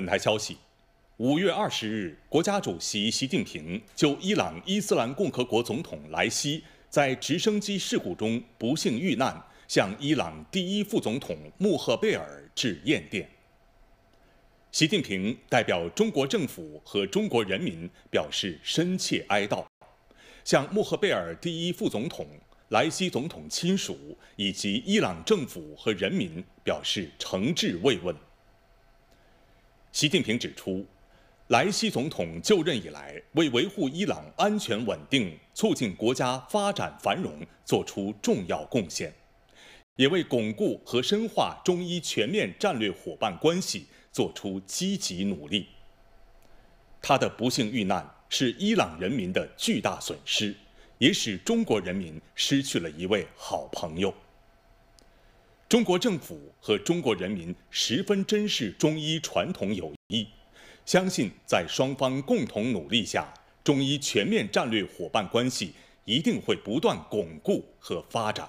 本台消息，五月二十日，国家主席习近平就伊朗伊斯兰共和国总统莱西在直升机事故中不幸遇难，向伊朗第一副总统穆赫贝尔致唁电。习近平代表中国政府和中国人民表示深切哀悼，向穆赫贝尔第一副总统、莱西总统亲属以及伊朗政府和人民表示诚挚慰问。习近平指出，莱西总统就任以来，为维护伊朗安全稳定、促进国家发展繁荣作出重要贡献，也为巩固和深化中伊全面战略伙伴关系作出积极努力。他的不幸遇难是伊朗人民的巨大损失，也使中国人民失去了一位好朋友。中国政府和中国人民十分珍视中医传统友谊，相信在双方共同努力下，中医全面战略伙伴关系一定会不断巩固和发展。